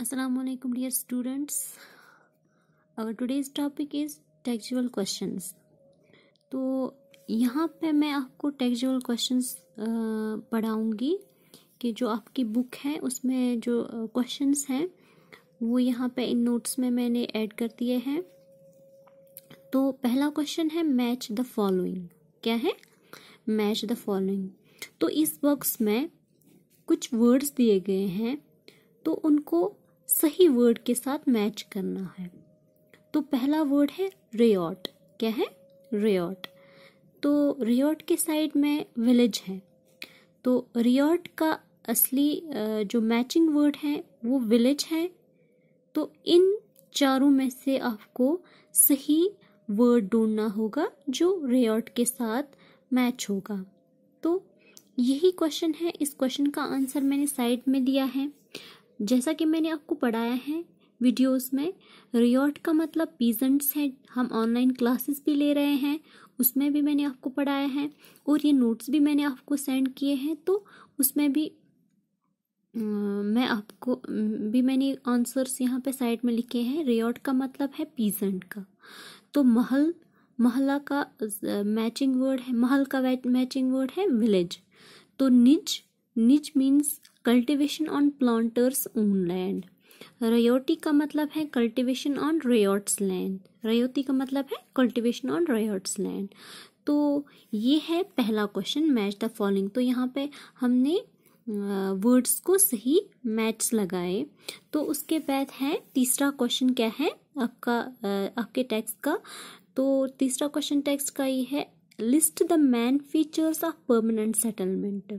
Aslam dear students our today's topic is textual question तो यहाँ पे मैं आपको टेक्चुअल क्वेश्चन पढ़ाऊँगी कि जो आपकी बुक है उसमें जो क्वेश्चन हैं वो यहाँ पे इन नोट्स में मैंने ऐड कर दिए हैं तो पहला क्वेश्चन है मैच द फॉलोइंग क्या है मैच द फॉलोइंग तो इस बॉक्स में कुछ वर्ड्स दिए गए हैं तो उनको सही वर्ड के साथ मैच करना है तो पहला वर्ड है रेयॉट क्या है रेयॉट तो रेयॉट के साइड में विलेज है तो रियोट का असली जो मैचिंग वर्ड है वो विलेज है तो इन चारों में से आपको सही वर्ड ढूंढना होगा जो रेयॉट के साथ मैच होगा तो यही क्वेश्चन है इस क्वेश्चन का आंसर मैंने साइड में दिया है जैसा कि मैंने आपको पढ़ाया है वीडियोस में रियॉट का मतलब पीजेंट्स हैं हम ऑनलाइन क्लासेस भी ले रहे हैं उसमें भी मैंने आपको पढ़ाया है और ये नोट्स भी मैंने आपको सेंड किए हैं तो उसमें भी आ, मैं आपको भी मैंने आंसर्स यहाँ पे साइड में लिखे हैं रियॉट का मतलब है पीजेंट का तो महल महला का मैचिंग वर्ड है महल का मैचिंग वर्ड है विलेज तो nij nij means cultivation on planters own land ryoti का मतलब है cultivation on ryots land ryoti का मतलब है कल्टीवेशन ऑन रेयट्स लैंड तो ये है पहला क्वेश्चन मैच द फॉलोइंग तो यहाँ पे हमने वर्ड्स को सही मैच लगाए तो उसके बाद है तीसरा क्वेश्चन क्या है आपका आपके टेक्स्ट का तो तीसरा क्वेश्चन टेक्स्ट का ये है list the main features of permanent settlement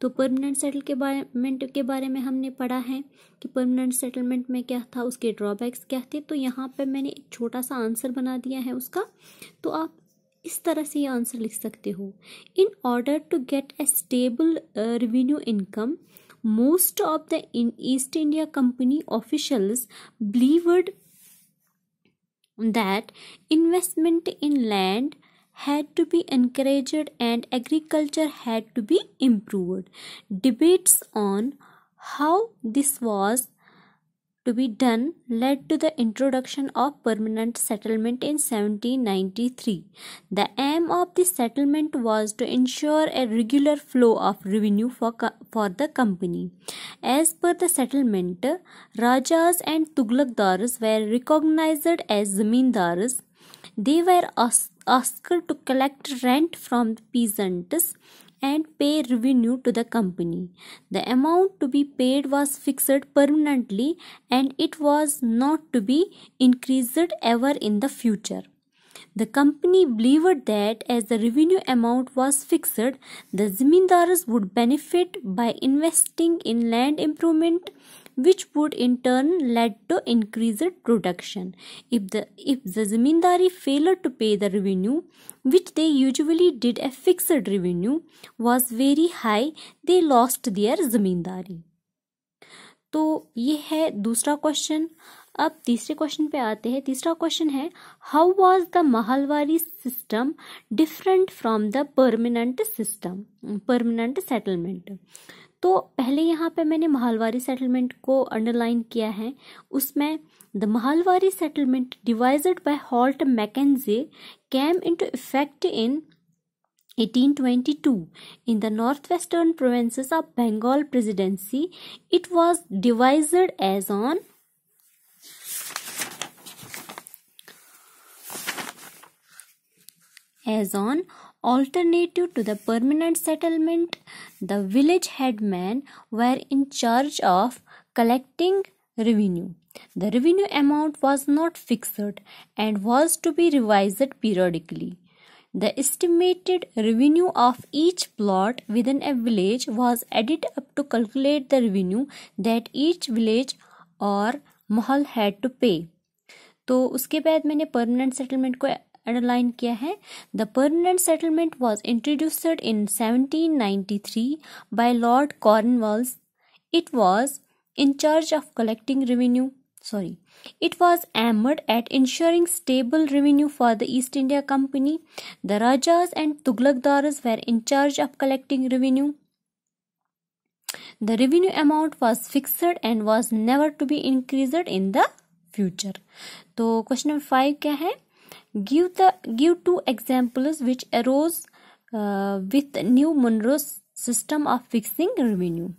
तो परमानेंट सेटलमेंट के बारे में हमने पढ़ा है कि परमानेंट सेटलमेंट में क्या था उसके ड्रॉबैक्स क्या थे तो यहाँ पे मैंने एक छोटा सा आंसर बना दिया है उसका तो आप इस तरह से ये आंसर लिख सकते हो in order to get a stable revenue income most of the East India Company officials believed that investment in land had to be encouraged and agriculture had to be improved. Debates on how this was to be done led to the introduction of permanent settlement in 1793. The aim of the settlement was to ensure a regular flow of revenue for, for the company. As per the settlement, Rajas and Tughlaqdars were recognized as zamindars they were asked to collect rent from the peasants and pay revenue to the company. The amount to be paid was fixed permanently and it was not to be increased ever in the future. The company believed that as the revenue amount was fixed, the zamindars would benefit by investing in land improvement which would in turn lead to increased production if the if the zamindari failed to pay the revenue which they usually did a fixed revenue was very high they lost their zamindari तो ये है दूसरा question अब तीसरे question पे आते हैं तीसरा क्वेश्चन है how was the mahalwari system different from the permanent system permanent settlement तो पहले यहाँ पे मैंने महालवारी सेटलमेंट को अंडरलाइन किया है उसमें the mahalwari settlement devised by Holt Mackenzie came into effect in 1822 in the northwestern provinces of bengal presidency it was divided as on as on alternative to the permanent settlement The village headmen were in charge of collecting revenue. The revenue amount was not fixed and was to be revised periodically. The estimated revenue of each plot within a village was added up to calculate the revenue that each village or had to pay. तो उसके बाद मैंने permanent settlement को एडलाइन किया है the permanent settlement was introduced in 1793 by Lord Cornwallis. it was in charge of collecting revenue sorry it was aimed at ensuring stable revenue for the east india company the rajas and tughlaqdars were in charge of collecting revenue the revenue amount was fixed and was never to be increased in the future तो question number five क्या है give the give two examples which arose uh, with new munro system of fixing revenue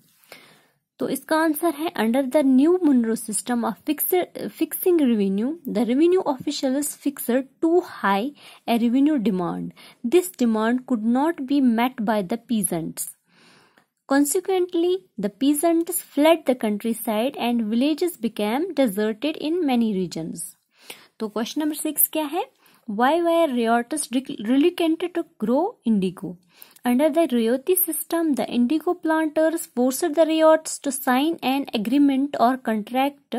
तो इसका answer है under the new Munro system of fixing revenue the revenue official fixed too high a revenue demand this demand could not be met by the peasants consequently the peasant fled the countryside and villages became deserted in many region तो question number six क्या है Why were rheotus reluctant to grow indigo? Under the Rayoti system, the indigo planters forced the Rayots to sign an agreement or contract.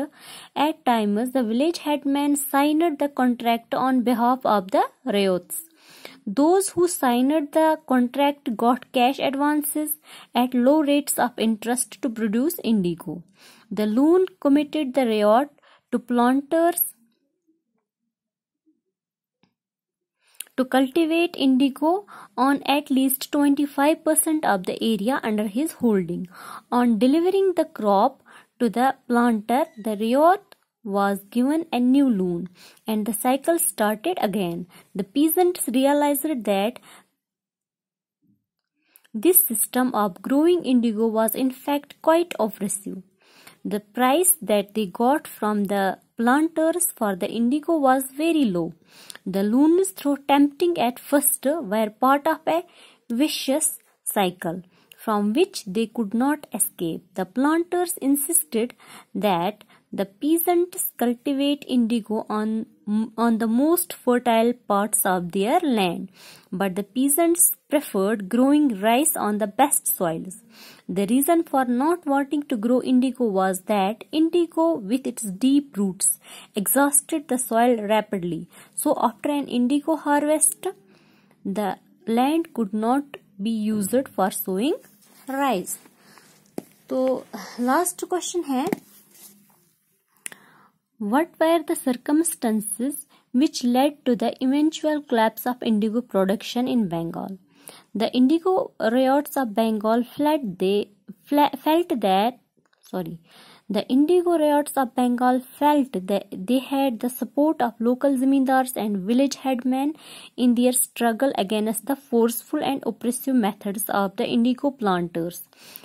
At times, the village headman signed the contract on behalf of the Rayots. Those who signed the contract got cash advances at low rates of interest to produce indigo. The loan committed the Rayot to planters to cultivate indigo on at least 25% of the area under his holding. On delivering the crop to the planter, the riot was given a new loan and the cycle started again. The peasants realized that this system of growing indigo was in fact quite oppressive. The price that they got from the planters for the indigo was very low. The loons, though tempting at first, were part of a vicious cycle from which they could not escape. The planters insisted that the peasants cultivate indigo on, on the most fertile parts of their land, but the peasants preferred growing rice on the best soils. The reason for not wanting to grow indigo was that indigo with its deep roots exhausted the soil rapidly. So after an indigo harvest, the land could not be used for sowing rice. So last question here. What were the circumstances which led to the eventual collapse of indigo production in Bengal? The indigo riots of Bengal fled they felt that sorry the indigo riots of Bengal felt that they had the support of local zamindars and village headmen in their struggle against the forceful and oppressive methods of the indigo planters.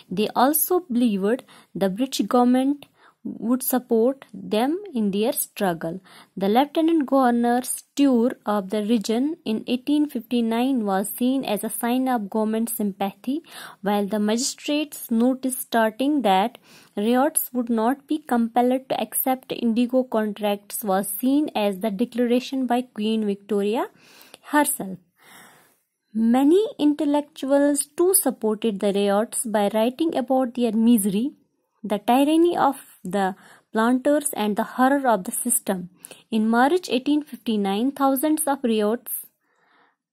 They also believed the British government would support them in their struggle. The lieutenant governor's tour of the region in 1859 was seen as a sign of government sympathy, while the magistrates noticed starting that riots would not be compelled to accept indigo contracts was seen as the declaration by Queen Victoria herself. Many intellectuals too supported the riots by writing about their misery, the tyranny of the planters and the horror of the system. In March 1859, thousands of riots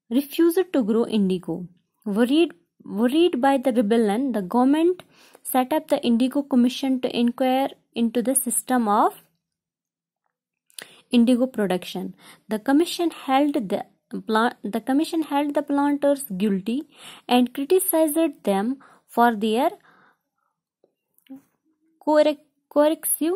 refused to grow indigo. Worried, worried by the rebellion, the government set up the Indigo Commission to inquire into the system of indigo production. The commission held the the commission held the planters guilty and criticized them for their coercive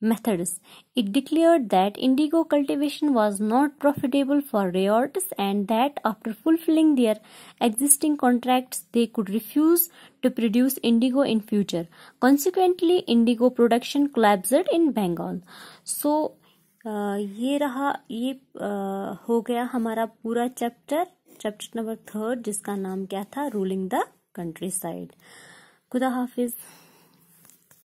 methods. It declared that indigo cultivation was not profitable for rayortes and that after fulfilling their existing contracts they could refuse to produce indigo in future. Consequently, indigo production collapsed in Bengal. So, uh, ये रहा ये uh, हो गया हमारा पूरा chapter chapter number third जिसका नाम क्या था ruling the countryside. साइड